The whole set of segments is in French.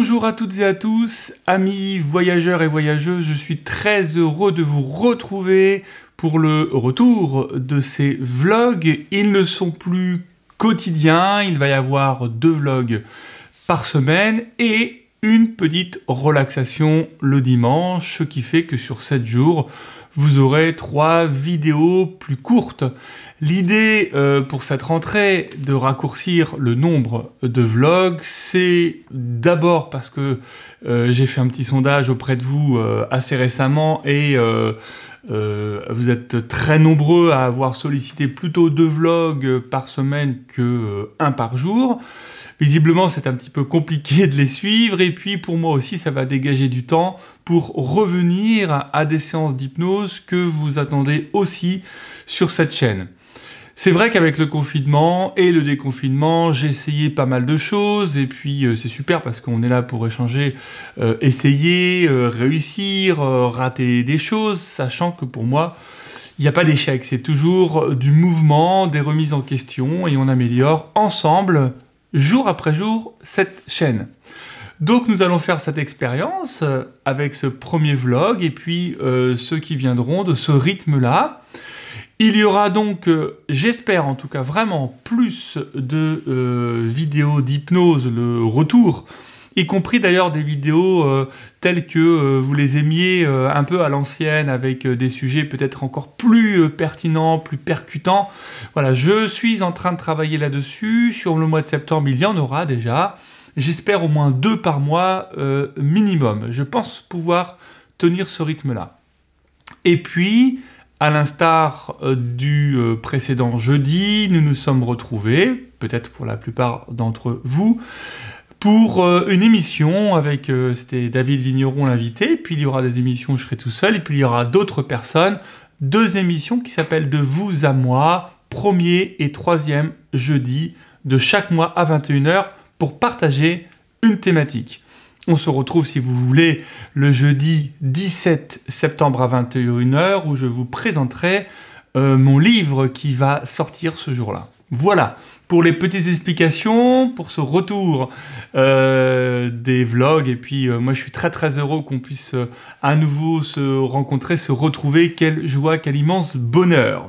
Bonjour à toutes et à tous, amis voyageurs et voyageuses, je suis très heureux de vous retrouver pour le retour de ces vlogs. Ils ne sont plus quotidiens, il va y avoir deux vlogs par semaine et une petite relaxation le dimanche, ce qui fait que sur 7 jours, vous aurez trois vidéos plus courtes. L'idée euh, pour cette rentrée de raccourcir le nombre de vlogs, c'est d'abord parce que euh, j'ai fait un petit sondage auprès de vous euh, assez récemment et vous êtes très nombreux à avoir sollicité plutôt deux vlogs par semaine que un par jour. Visiblement, c'est un petit peu compliqué de les suivre et puis pour moi aussi, ça va dégager du temps pour revenir à des séances d'hypnose que vous attendez aussi sur cette chaîne. C'est vrai qu'avec le confinement et le déconfinement, j'ai essayé pas mal de choses et puis euh, c'est super parce qu'on est là pour échanger, euh, essayer, euh, réussir, rater des choses, sachant que pour moi, il n'y a pas d'échec, c'est toujours du mouvement, des remises en question et on améliore ensemble jour après jour cette chaîne. Donc nous allons faire cette expérience euh, avec ce premier vlog et puis euh, ceux qui viendront de ce rythme-là. Il y aura donc, euh, j'espère en tout cas vraiment, plus de vidéos d'hypnose, le retour y compris d'ailleurs des vidéos euh, telles que euh, vous les aimiez euh, un peu à l'ancienne, avec des sujets peut-être encore plus pertinents, plus percutants. Voilà, je suis en train de travailler là-dessus. Sur le mois de septembre, il y en aura déjà. J'espère au moins deux par mois minimum. Je pense pouvoir tenir ce rythme-là. Et puis, à l'instar du précédent jeudi, nous nous sommes retrouvés, peut-être pour la plupart d'entre vous, pour euh, une émission avec euh, c'était David Vigneron l'invité, puis il y aura des émissions où je serai tout seul, et puis il y aura d'autres personnes. Deux émissions qui s'appellent De vous à moi, premier et troisième jeudi de chaque mois à 21h pour partager une thématique. On se retrouve, si vous voulez, le jeudi 17 septembre à 21h où je vous présenterai euh, mon livre qui va sortir ce jour-là. Voilà, pour les petites explications, pour ce retour euh, des vlogs. Et puis, euh, moi, je suis très, très heureux qu'on puisse euh, à nouveau se rencontrer, se retrouver. Quelle joie, quel immense bonheur.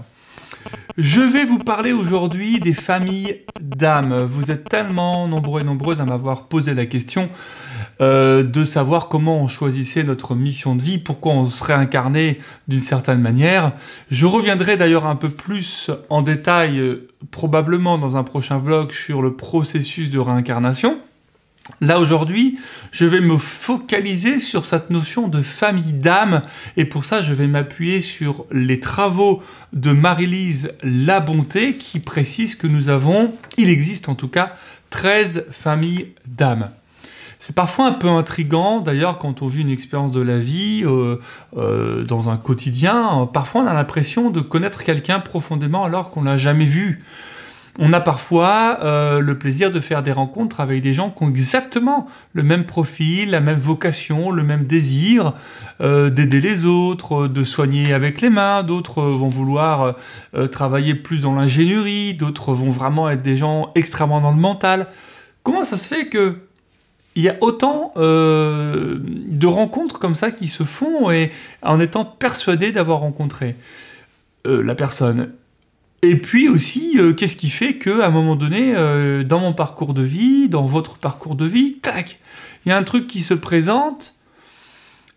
Je vais vous parler aujourd'hui des familles d'âmes. Vous êtes tellement nombreux et nombreuses à m'avoir posé la question euh, de savoir comment on choisissait notre mission de vie, pourquoi on serait incarné d'une certaine manière. Je reviendrai d'ailleurs un peu plus en détail, euh, probablement dans un prochain vlog, sur le processus de réincarnation. Là aujourd'hui, je vais me focaliser sur cette notion de famille d'âme et pour ça, je vais m'appuyer sur les travaux de Marie-Lise Labonté qui précise que nous avons, il existe en tout cas, 13 familles d'âme. C'est parfois un peu intrigant, d'ailleurs, quand on vit une expérience de la vie euh, euh, dans un quotidien. Hein, parfois, on a l'impression de connaître quelqu'un profondément alors qu'on l'a jamais vu. On a parfois euh, le plaisir de faire des rencontres avec des gens qui ont exactement le même profil, la même vocation, le même désir d'aider les autres, de soigner avec les mains. D'autres vont vouloir travailler plus dans l'ingénierie, d'autres vont vraiment être des gens extrêmement dans le mental. Comment ça se fait que il y a autant euh, de rencontres comme ça qui se font et en étant persuadé d'avoir rencontré euh, la personne. Et puis aussi, euh, qu'est-ce qui fait qu'à un moment donné, dans mon parcours de vie, dans votre parcours de vie, tac, il y a un truc qui se présente,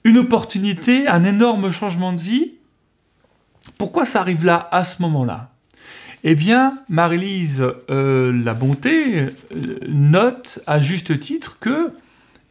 une opportunité, un énorme changement de vie. Pourquoi ça arrive là, à ce moment-là eh bien, Marie-Lise euh, La Bonté euh, note à juste titre que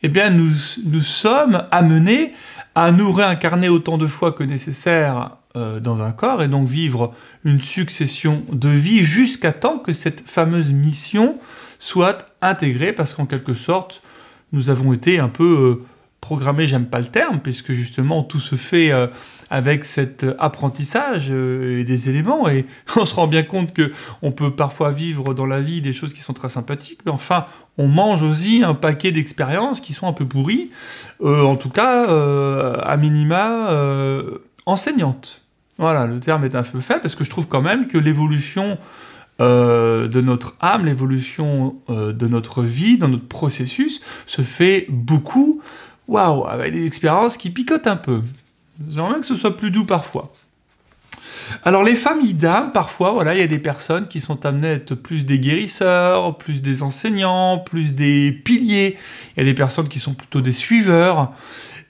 eh bien, nous, nous sommes amenés à nous réincarner autant de fois que nécessaire euh, dans un corps et donc vivre une succession de vies jusqu'à temps que cette fameuse mission soit intégrée parce qu'en quelque sorte, nous avons été un peu Programmé, j'aime pas le terme, puisque justement tout se fait euh, avec cet euh, apprentissage euh, et des éléments, et on se rend bien compte que on peut parfois vivre dans la vie des choses qui sont très sympathiques, mais enfin on mange aussi un paquet d'expériences qui sont un peu pourries, en tout cas à minima enseignantes. Voilà, le terme est un peu faible parce que je trouve quand même que l'évolution de notre âme, l'évolution de notre vie, dans notre processus, se fait beaucoup waouh, avec ah bah, des expériences qui picotent un peu. J'aimerais que ce soit plus doux parfois. Alors les familles d'âme, parfois, voilà, il y a des personnes qui sont amenées à être plus des guérisseurs, plus des enseignants, plus des piliers. Il y a des personnes qui sont plutôt des suiveurs.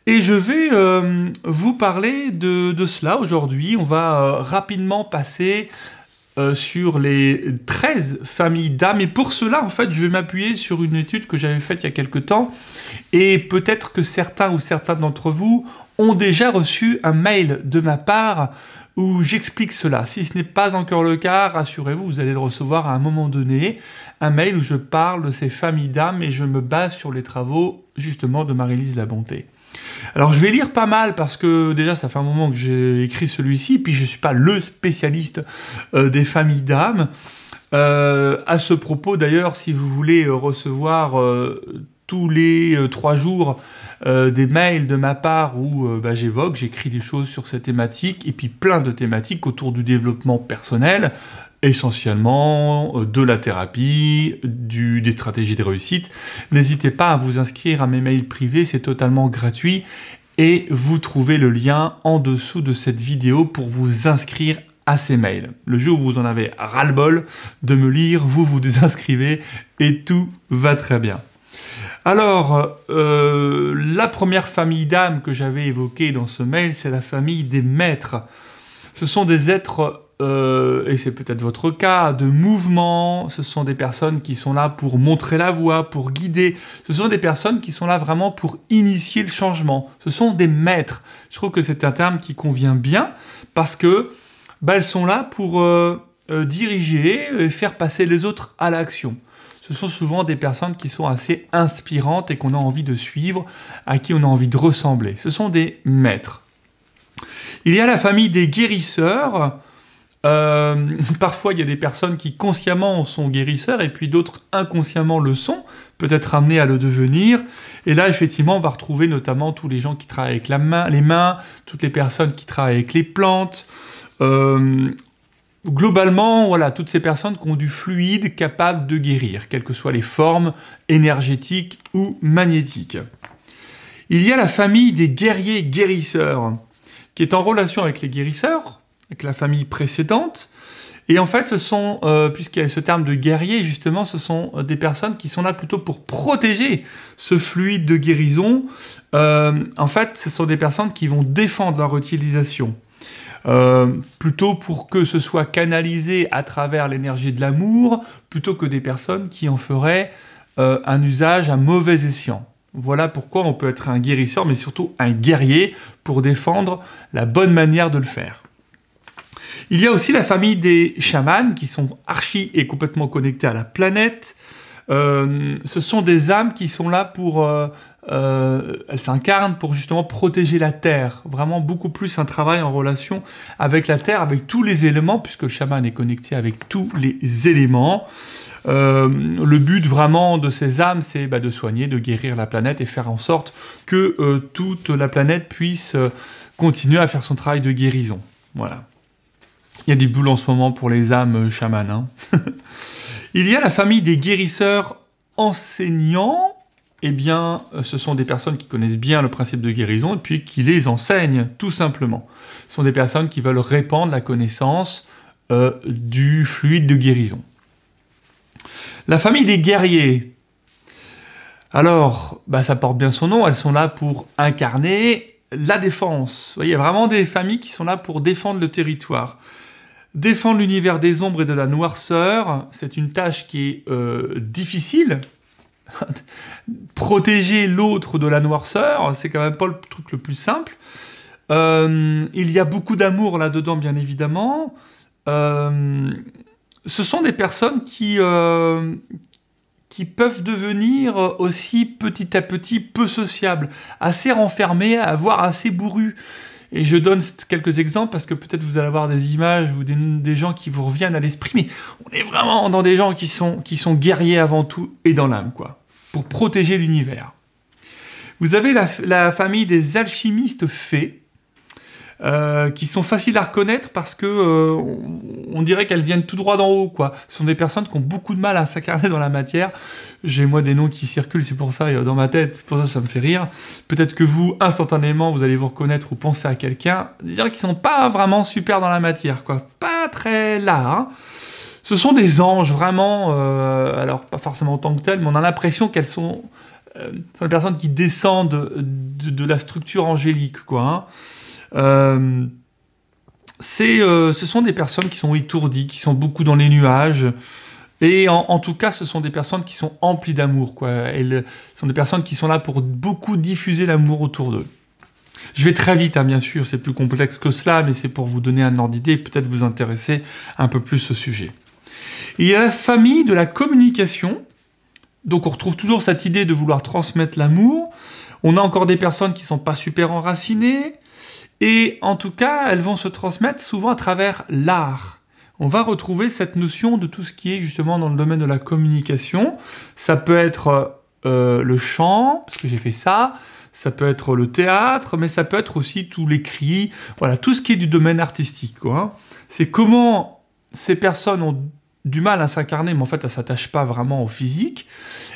Et je vais euh, vous parler de, cela aujourd'hui. On va euh, rapidement passer euh, sur les 13 familles d'âmes. Et pour cela, en fait, je vais m'appuyer sur une étude que j'avais faite il y a quelque temps. Et peut-être que certains ou certains d'entre vous ont déjà reçu un mail de ma part où j'explique cela. Si ce n'est pas encore le cas, rassurez-vous, vous allez le recevoir à un moment donné, un mail où je parle de ces familles d'âmes et je me base sur les travaux justement de Marie-Lise Labonté. Alors je vais lire pas mal parce que déjà ça fait un moment que j'ai écrit celui-ci, puis je ne suis pas le spécialiste euh, des familles d'âmes. Euh, à ce propos d'ailleurs, si vous voulez recevoir euh, tous les trois jours des mails de ma part où bah, j'évoque, j'écris des choses sur ces thématiques et puis plein de thématiques autour du développement personnel, essentiellement euh, de la thérapie, du, des stratégies de réussite. N'hésitez pas à vous inscrire à mes mails privés, c'est totalement gratuit et vous trouvez le lien en dessous de cette vidéo pour vous inscrire à ces mails. Le jour où vous en avez ras-le-bol de me lire, vous vous désinscrivez et tout va très bien. Alors, euh, la première famille d'âmes que j'avais évoquée dans ce mail, c'est la famille des maîtres. Ce sont des êtres euh, et c'est peut-être votre cas, de mouvement. Ce sont des personnes qui sont là pour montrer la voie, pour guider. Ce sont des personnes qui sont là vraiment pour initier le changement. Ce sont des maîtres. Je trouve que c'est un terme qui convient bien parce que bah, elles sont là pour euh, euh, diriger et faire passer les autres à l'action. Ce sont souvent des personnes qui sont assez inspirantes et qu'on a envie de suivre, à qui on a envie de ressembler. Ce sont des maîtres. Il y a la famille des guérisseurs. Euh, parfois, il y a des personnes qui consciemment sont guérisseurs et puis d'autres inconsciemment le sont, peut-être amenés à le devenir. Et là, effectivement, on va retrouver notamment tous les gens qui travaillent avec la main, les mains, toutes les personnes qui travaillent avec les plantes. Euh, globalement, voilà, toutes ces personnes qui ont du fluide capable de guérir, quelles que soient les formes énergétiques ou magnétiques. Il y a la famille des guerriers guérisseurs, qui est en relation avec les guérisseurs, avec la famille précédente. Et en fait, ce sont, euh, puisqu'il y a ce terme de guerrier, justement, ce sont euh, des personnes qui sont là plutôt pour protéger ce fluide de guérison. Euh, en fait, ce sont des personnes qui vont défendre leur utilisation. plutôt pour que ce soit canalisé à travers l'énergie de l'amour, plutôt que des personnes qui en feraient un usage à mauvais escient. Voilà pourquoi on peut être un guérisseur, mais surtout un guerrier, pour défendre la bonne manière de le faire. Il y a aussi la famille des chamanes, qui sont archi et complètement connectés à la planète. Euh, ce sont des âmes qui sont là pour... Euh, euh, elles s'incarnent pour justement protéger la Terre. Vraiment beaucoup plus un travail en relation avec la Terre, avec tous les éléments, puisque le chaman est connecté avec tous les éléments. le but vraiment de ces âmes, c'est bah, de soigner, de guérir la planète et faire en sorte que toute la planète puisse continuer à faire son travail de guérison. Voilà. Il y a des boules en ce moment pour les âmes chamanes. Hein. Il y a la famille des guérisseurs enseignants. Eh bien, euh, ce sont des personnes qui connaissent bien le principe de guérison et puis qui les enseignent, tout simplement. Ce sont des personnes qui veulent répandre la connaissance euh, du fluide de guérison. La famille des guerriers. Alors, bah, ça porte bien son nom, elles sont là pour incarner la défense. Il y a vraiment des familles qui sont là pour défendre le territoire. Défendre l'univers des ombres et de la noirceur, c'est une tâche qui est euh, difficile. Protéger l'autre de la noirceur, c'est quand même pas le truc le plus simple. Euh, il y a beaucoup d'amour là-dedans, bien évidemment. Euh, ce sont des personnes qui, qui peuvent devenir aussi petit à petit peu sociables, assez renfermées, voire assez bourrues. Et je donne quelques exemples parce que peut-être vous allez avoir des images ou des, gens qui vous reviennent à l'esprit, mais on est vraiment dans des gens qui sont, qui sont guerriers avant tout et dans l'âme, quoi, pour protéger l'univers. Vous avez la, la famille des alchimistes fées, euh, qui sont faciles à reconnaître parce que euh, on, dirait qu'elles viennent tout droit d'en haut. Quoi. Ce sont des personnes qui ont beaucoup de mal à s'incarner dans la matière. J'ai moi des noms qui circulent, c'est pour ça euh, dans ma tête, c'est pour ça que ça me fait rire. Peut-être que vous, instantanément, vous allez vous reconnaître ou penser à quelqu'un, Dire qu'ils ne sont pas vraiment super dans la matière, quoi. pas très là. Hein. Ce sont des anges, vraiment, alors pas forcément en tant que tels, mais on a l'impression qu'elles sont, des personnes qui descendent de, la structure angélique. quoi. Hein. Euh, euh, ce sont des personnes qui sont étourdies, qui sont beaucoup dans les nuages. Et en, tout cas, ce sont des personnes qui sont emplies d'amour. Elles ce sont des personnes qui sont là pour beaucoup diffuser l'amour autour d'eux. Je vais très vite, hein, bien sûr, c'est plus complexe que cela, mais c'est pour vous donner un ordre d'idée et peut-être vous intéresser un peu plus au sujet. Il y a la famille de la communication. Donc on retrouve toujours cette idée de vouloir transmettre l'amour. On a encore des personnes qui ne sont pas super enracinées, et en tout cas, elles vont se transmettre souvent à travers l'art. On va retrouver cette notion de tout ce qui est justement dans le domaine de la communication. Ça peut être euh, le chant, parce que j'ai fait ça, ça peut être le théâtre, mais ça peut être aussi tout l'écrit. voilà, tout ce qui est du domaine artistique. Hein. C'est comment ces personnes ont du mal à s'incarner, mais en fait, elles ne s'attachent pas vraiment au physique.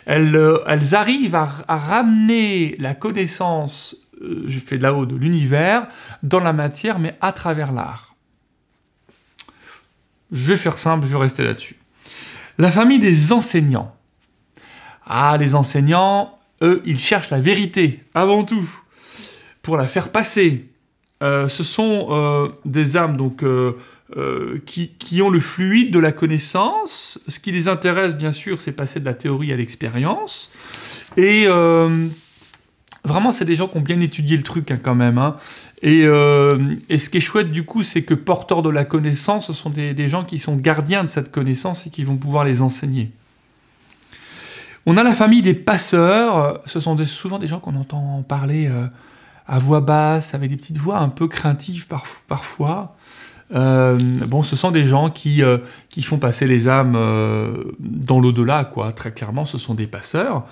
Elles, euh, arrivent à, ramener la connaissance euh, je fais de là-haut de l'univers, dans la matière, mais à travers l'art. Je vais faire simple, je vais rester là-dessus. La famille des enseignants. Ah, les enseignants, eux, ils cherchent la vérité, avant tout, pour la faire passer. Euh, ce sont euh, des âmes donc, qui, qui, ont le fluide de la connaissance. Ce qui les intéresse, bien sûr, c'est passer de la théorie à l'expérience. Et vraiment, c'est des gens qui ont bien étudié le truc hein, quand même. Hein. Euh, et, ce qui est chouette du coup, c'est que porteurs de la connaissance, ce sont des, gens qui sont gardiens de cette connaissance et qui vont pouvoir les enseigner. On a la famille des passeurs, ce sont souvent des gens qu'on entend parler euh, à voix basse, avec des petites voix un peu craintives parfois. Euh, bon, ce sont des gens qui, qui font passer les âmes dans l'au-delà, quoi. Très clairement, ce sont des passeurs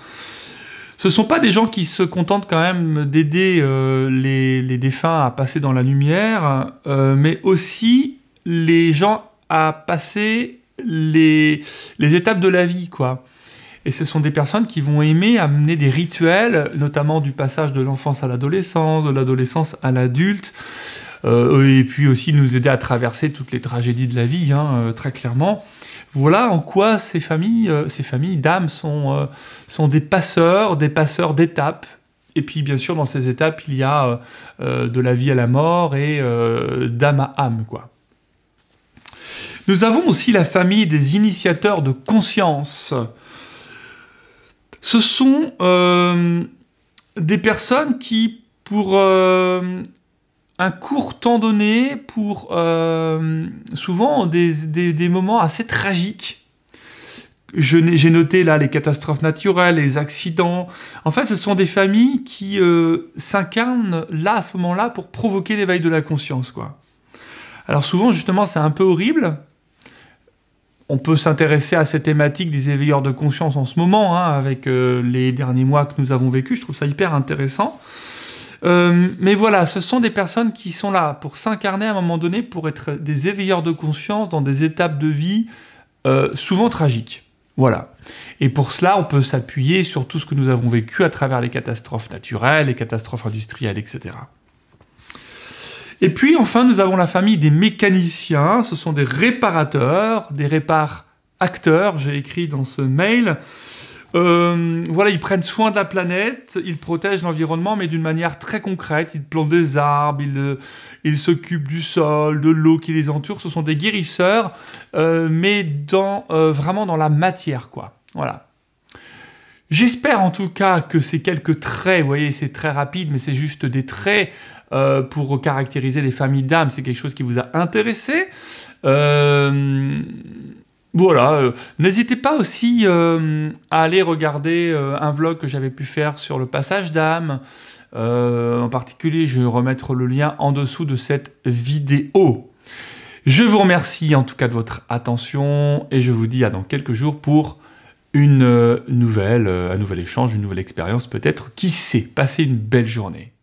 ce sont pas des gens qui se contentent quand même d'aider euh, les, défunts à passer dans la lumière, euh, mais aussi les gens à passer les, les étapes de la vie, quoi. Et ce sont des personnes qui vont aimer amener des rituels, notamment du passage de l'enfance à l'adolescence, de l'adolescence à l'adulte, euh, et puis aussi nous aider à traverser toutes les tragédies de la vie, hein, euh, très clairement. Voilà en quoi ces familles, euh, ces familles d'âmes sont, sont des passeurs, des passeurs d'étapes, et puis bien sûr, dans ces étapes, il y a de la vie à la mort et d'âme à âme, quoi. Nous avons aussi la famille des initiateurs de conscience. Ce sont des personnes qui, pour un court temps donné pour euh, souvent des, moments assez tragiques. J'ai noté là les catastrophes naturelles, les accidents. En fait, ce sont des familles qui euh, s'incarnent là, à ce moment-là, pour provoquer l'éveil de la conscience. Quoi. Alors souvent, justement, c'est un peu horrible. On peut s'intéresser à cette thématique des éveilleurs de conscience en ce moment, hein, avec euh, les derniers mois que nous avons vécu. Je trouve ça hyper intéressant. Euh, mais voilà, ce sont des personnes qui sont là pour s'incarner à un moment donné, pour être des éveilleurs de conscience dans des étapes de vie euh, souvent tragiques. Voilà. Et pour cela, on peut s'appuyer sur tout ce que nous avons vécu à travers les catastrophes naturelles, les catastrophes industrielles, etc. Et puis enfin, nous avons la famille des mécaniciens, ce sont des réparateurs, des répar acteurs, j'ai écrit dans ce mail. Euh, voilà, ils prennent soin de la planète, ils protègent l'environnement, mais d'une manière très concrète. Ils plantent des arbres, ils euh, s'occupent du sol, de l'eau qui les entoure. Ce sont des guérisseurs, euh, mais dans, vraiment dans la matière, quoi. Voilà. J'espère en tout cas que ces quelques traits, vous voyez, c'est très rapide, mais c'est juste des traits pour caractériser les familles d'âmes. C'est quelque chose qui vous a intéressé. Euh, voilà, euh, n'hésitez pas aussi euh, à aller regarder euh, un vlog que j'avais pu faire sur le passage d'âme. en particulier, je vais remettre le lien en dessous de cette vidéo. Je vous remercie en tout cas de votre attention et je vous dis à dans quelques jours pour une nouvelle, un nouvel échange, une nouvelle expérience peut-être. Qui sait Passez une belle journée.